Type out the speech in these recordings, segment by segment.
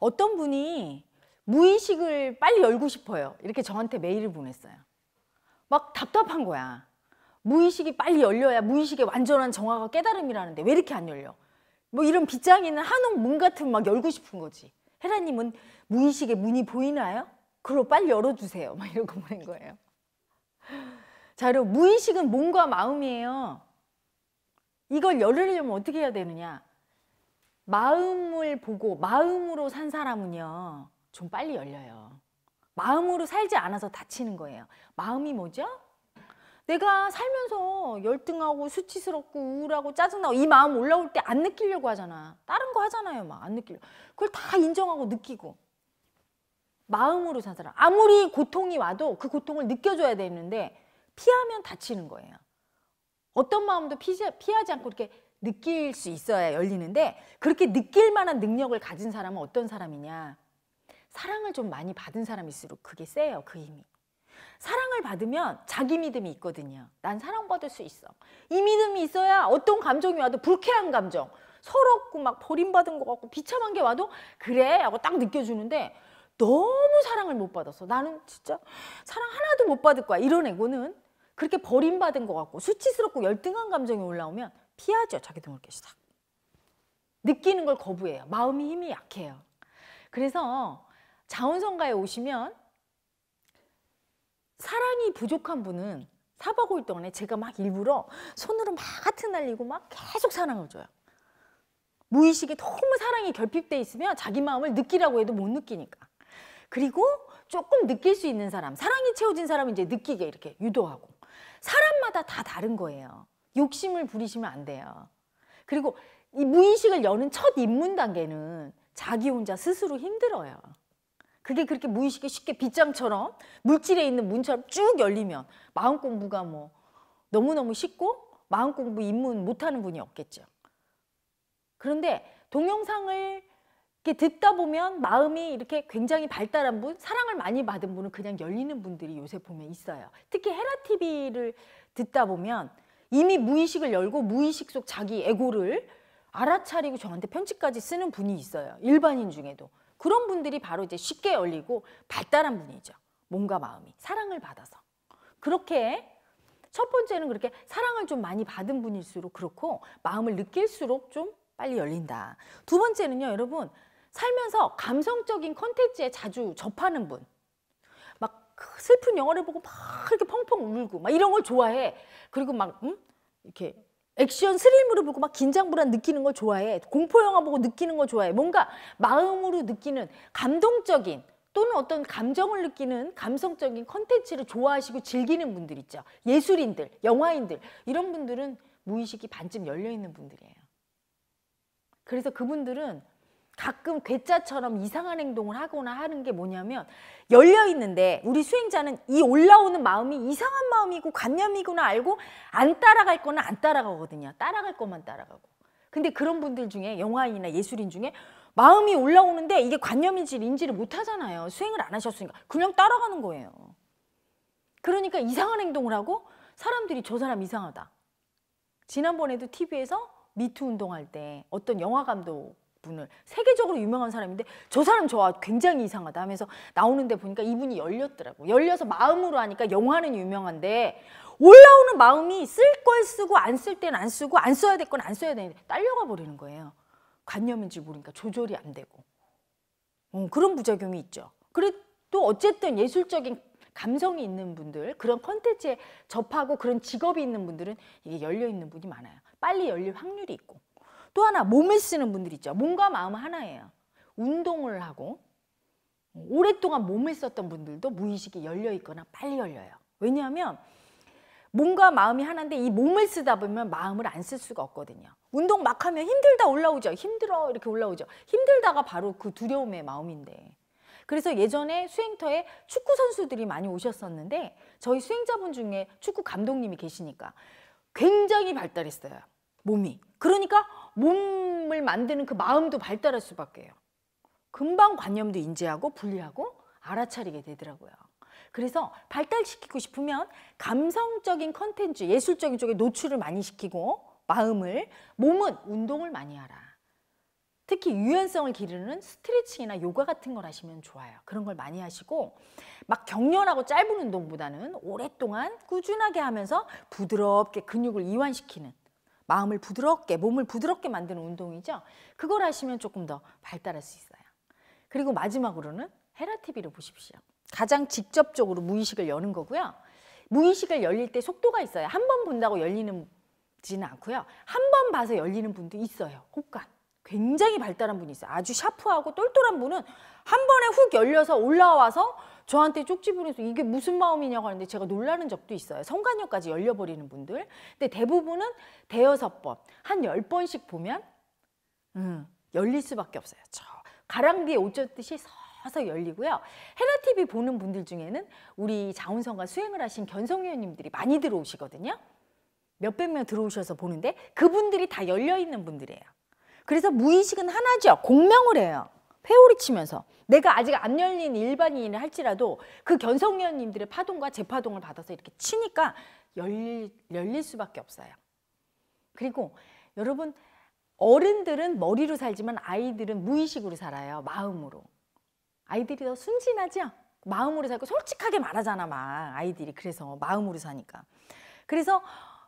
어떤 분이 무의식을 빨리 열고 싶어요. 이렇게 저한테 메일을 보냈어요. 막 답답한 거야. 무의식이 빨리 열려야 무의식의 완전한 정화가 깨달음이라는데 왜 이렇게 안 열려? 뭐 이런 빗장이는 한옥 문 같은 막 열고 싶은 거지. 헤라님은 무의식의 문이 보이나요? 그럼 빨리 열어주세요. 막 이런 거 보낸 거예요. 자, 여러분 무의식은 몸과 마음이에요. 이걸 열으려면 어떻게 해야 되느냐? 마음을 보고 마음으로 산 사람은요 좀 빨리 열려요 마음으로 살지 않아서 다치는 거예요 마음이 뭐죠? 내가 살면서 열등하고 수치스럽고 우울하고 짜증나고 이 마음 올라올 때 안 느끼려고 하잖아 다른 거 하잖아요 막 안 느끼려 그걸 다 인정하고 느끼고 마음으로 산 사람 아무리 고통이 와도 그 고통을 느껴줘야 되는데 피하면 다치는 거예요 어떤 마음도 피지, 피하지 않고 이렇게 느낄 수 있어야 열리는데 그렇게 느낄 만한 능력을 가진 사람은 어떤 사람이냐? 사랑을 좀 많이 받은 사람일수록 그게 세요, 그 힘이. 사랑을 받으면 자기 믿음이 있거든요. 난 사랑받을 수 있어. 이 믿음이 있어야 어떤 감정이 와도 불쾌한 감정, 서럽고 막 버림받은 것 같고 비참한 게 와도 그래 하고 딱 느껴주는데 너무 사랑을 못 받았어. 나는 진짜 사랑 하나도 못 받을 거야. 이런 애고는 그렇게 버림받은 것 같고 수치스럽고 열등한 감정이 올라오면 피하죠. 자기도 모르게 싹. 느끼는 걸 거부해요. 마음이 힘이 약해요. 그래서 자원성가에 오시면 사랑이 부족한 분은 사박오일 동안에 제가 막 일부러 손으로 막 하트 날리고 막 계속 사랑을 줘요. 무의식에 너무 사랑이 결핍돼 있으면 자기 마음을 느끼라고 해도 못 느끼니까. 그리고 조금 느낄 수 있는 사람, 사랑이 채워진 사람은 이제 느끼게 이렇게 유도하고. 사람마다 다 다른 거예요. 욕심을 부리시면 안 돼요. 그리고 이 무의식을 여는 첫 입문 단계는 자기 혼자 스스로 힘들어요. 그게 그렇게 무의식이 쉽게 빗장처럼 물질에 있는 문처럼 쭉 열리면 마음 공부가 뭐 너무너무 쉽고 마음 공부 입문 못하는 분이 없겠죠. 그런데 동영상을 이렇게 듣다 보면 마음이 이렇게 굉장히 발달한 분, 사랑을 많이 받은 분은 그냥 열리는 분들이 요새 보면 있어요. 특히 헤라 TV를 듣다 보면 이미 무의식을 열고 무의식 속 자기 에고를 알아차리고 저한테 편지까지 쓰는 분이 있어요. 일반인 중에도. 그런 분들이 바로 이제 쉽게 열리고 발달한 분이죠. 몸과 마음이 사랑을 받아서. 그렇게 첫 번째는 그렇게 사랑을 좀 많이 받은 분일수록 그렇고 마음을 느낄수록 좀 빨리 열린다. 두 번째는요, 여러분. 살면서 감성적인 컨텐츠에 자주 접하는 분. 그 슬픈 영화를 보고 막 이렇게 펑펑 울고 막 이런 걸 좋아해. 그리고 막 음? 이렇게 액션 스릴물을 보고 막 긴장 불안 느끼는 걸 좋아해. 공포 영화 보고 느끼는 걸 좋아해. 뭔가 마음으로 느끼는 감동적인 또는 어떤 감정을 느끼는 감성적인 컨텐츠를 좋아하시고 즐기는 분들 있죠. 예술인들, 영화인들 이런 분들은 무의식이 반쯤 열려 있는 분들이에요. 그래서 그분들은 가끔 괴짜처럼 이상한 행동을 하거나 하는 게 뭐냐면 열려 있는데 우리 수행자는 이 올라오는 마음이 이상한 마음이고 관념이구나 알고 안 따라갈 거는 안 따라가거든요. 따라갈 것만 따라가고. 근데 그런 분들 중에 영화인이나 예술인 중에 마음이 올라오는데 이게 관념인지 인지를 못 하잖아요. 수행을 안 하셨으니까 그냥 따라가는 거예요. 그러니까 이상한 행동을 하고 사람들이 저 사람 이상하다. 지난번에도 TV에서 미투 운동할 때 어떤 영화 감독 분을 세계적으로 유명한 사람인데 저 사람 저와 굉장히 이상하다 하면서 나오는데 보니까 이분이 열렸더라고 열려서 마음으로 하니까 영화는 유명한데 올라오는 마음이 쓸 걸 쓰고 안 쓸 땐 안 쓰고 안 써야 될 건 안 써야 되는데 딸려가 버리는 거예요 관념인지 모르니까 조절이 안 되고 음, 그런 부작용이 있죠 그래도 어쨌든 예술적인 감성이 있는 분들 그런 컨텐츠에 접하고 그런 직업이 있는 분들은 이게 열려 있는 분이 많아요 빨리 열릴 확률이 있고 또 하나 몸을 쓰는 분들 있죠. 몸과 마음 하나예요. 운동을 하고 오랫동안 몸을 썼던 분들도 무의식이 열려 있거나 빨리 열려요. 왜냐하면 몸과 마음이 하나인데 이 몸을 쓰다 보면 마음을 안 쓸 수가 없거든요. 운동 막 하면 힘들다 올라오죠. 힘들어 이렇게 올라오죠. 힘들다가 바로 그 두려움의 마음인데. 그래서 예전에 수행터에 축구 선수들이 많이 오셨었는데 저희 수행자분 중에 축구 감독님이 계시니까 굉장히 발달했어요. 몸이. 그러니까 몸을 만드는 그 마음도 발달할 수밖에요. 금방 관념도 인지하고 분리하고 알아차리게 되더라고요. 그래서 발달시키고 싶으면 감성적인 컨텐츠, 예술적인 쪽에 노출을 많이 시키고 마음을, 몸은 운동을 많이 하라. 특히 유연성을 기르는 스트레칭이나 요가 같은 걸 하시면 좋아요. 그런 걸 많이 하시고 막 격렬하고 짧은 운동보다는 오랫동안 꾸준하게 하면서 부드럽게 근육을 이완시키는 마음을 부드럽게 몸을 부드럽게 만드는 운동이죠. 그걸 하시면 조금 더 발달할 수 있어요. 그리고 마지막으로는 헤라 TV를 보십시오. 가장 직접적으로 무의식을 여는 거고요. 무의식을 열릴 때 속도가 있어요. 한 번 본다고 열리는 지는 않고요. 한 번 봐서 열리는 분도 있어요. 호감. 굉장히 발달한 분이 있어요. 아주 샤프하고 똘똘한 분은 한 번에 훅 열려서 올라와서 저한테 쪽지 보내서 이게 무슨 마음이냐고 하는데 제가 놀라는 적도 있어요. 성관여까지 열려버리는 분들. 근데 대부분은 대여섯 번, 한 열번씩 보면 음, 열릴 수밖에 없어요. 저 가랑비에 옷 젖듯이 서서 열리고요. 헤라TV 보는 분들 중에는 우리 자운성과 수행을 하신 견성위원님들이 많이 들어오시거든요. 몇백 명 들어오셔서 보는데 그분들이 다 열려있는 분들이에요. 그래서 무의식은 하나죠. 공명을 해요. 회오리 치면서 내가 아직 안 열린 일반인을 할지라도 그 견성위원님들의 파동과 재파동을 받아서 이렇게 치니까 열릴, 열릴 수밖에 없어요. 그리고 여러분 어른들은 머리로 살지만 아이들은 무의식으로 살아요. 마음으로. 아이들이 더 순진하죠? 마음으로 살고 솔직하게 말하잖아 막 아이들이 그래서 마음으로 사니까. 그래서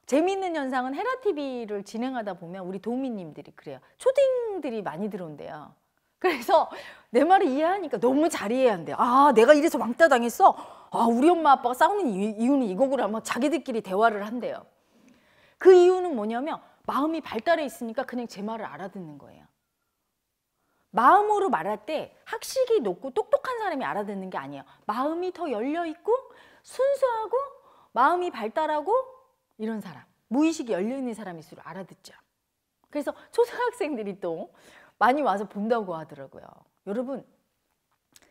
재미있는 현상은 헤라TV를 진행하다 보면 우리 도민님들이 그래요. 초딩들이 많이 들어온대요. 그래서 내 말을 이해하니까 너무 잘 이해한대. 아, 내가 이래서 왕따 당했어. 아, 우리 엄마 아빠가 싸우는 이유는 이거구나. 뭐 자기들끼리 대화를 한대요. 그 이유는 뭐냐면 마음이 발달해 있으니까 그냥 제 말을 알아듣는 거예요. 마음으로 말할 때 학식이 높고 똑똑한 사람이 알아듣는 게 아니에요. 마음이 더 열려 있고 순수하고 마음이 발달하고 이런 사람, 무의식이 열려 있는 사람일수록 알아듣죠. 그래서 초등학생들이 또 많이 와서 본다고 하더라고요. 여러분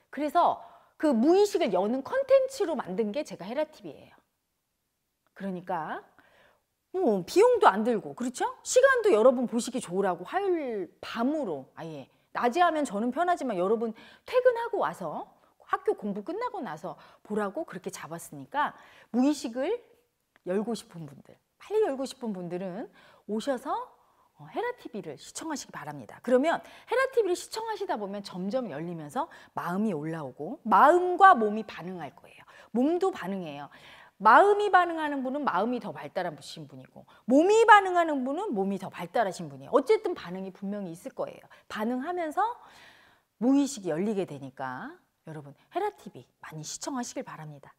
그래서 그 무의식을 여는 컨텐츠로 만든 게 제가 헤라TV예요. 그러니까 뭐 비용도 안 들고 그렇죠? 시간도 여러분 보시기 좋으라고 화요일 밤으로 아예 낮에 하면 저는 편하지만 여러분 퇴근하고 와서 학교 공부 끝나고 나서 보라고 그렇게 잡았으니까 무의식을 열고 싶은 분들 빨리 열고 싶은 분들은 오셔서 어, 헤라 TV를 시청하시기 바랍니다. 그러면 헤라 TV를 시청하시다 보면 점점 열리면서 마음이 올라오고 마음과 몸이 반응할 거예요. 몸도 반응해요. 마음이 반응하는 분은 마음이 더 발달하신 분이고 몸이 반응하는 분은 몸이 더 발달하신 분이에요. 어쨌든 반응이 분명히 있을 거예요. 반응하면서 무의식이 열리게 되니까 여러분 헤라 TV 많이 시청하시길 바랍니다.